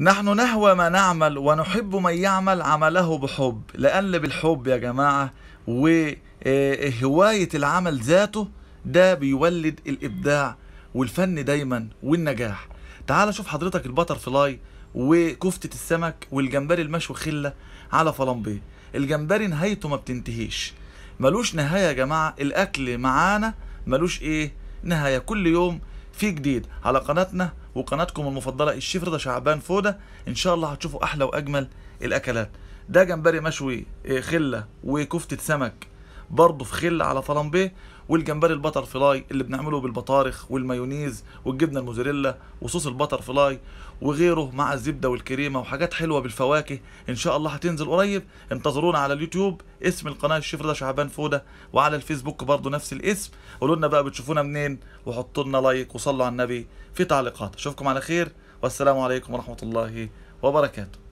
نحن نهوى ما نعمل ونحب من يعمل عمله بحب لأن بالحب يا جماعة وهواية آه، آه، العمل ذاته ده بيولد الإبداع والفن دايما والنجاح تعال شوف حضرتك البتر فلاي وكفتة السمك والجمبري المشوي خلة على فلمبي الجمبري نهايته ما بتنتهيش ملوش نهاية يا جماعة الأكل معانا ملوش إيه نهاية كل يوم في جديد على قناتنا وقناتكم المفضله الشيف رضا شعبان فوده ان شاء الله هتشوفوا احلى واجمل الاكلات ده جمبري مشوي إيه، خله وكفته سمك برضه في خل على فلامبيه والجمبري البتر فلاي اللي بنعمله بالبطارخ والمايونيز والجبنه الموزاريلا وصوص البتر فلاي وغيره مع الزبده والكريمه وحاجات حلوه بالفواكه ان شاء الله هتنزل قريب انتظرونا على اليوتيوب اسم القناه الشيف رضا شعبان فوده وعلى الفيسبوك برضه نفس الاسم قولوا لنا بقى بتشوفونا منين وحطوا لنا لايك وصلوا على النبي في تعليقات اشوفكم على خير والسلام عليكم ورحمه الله وبركاته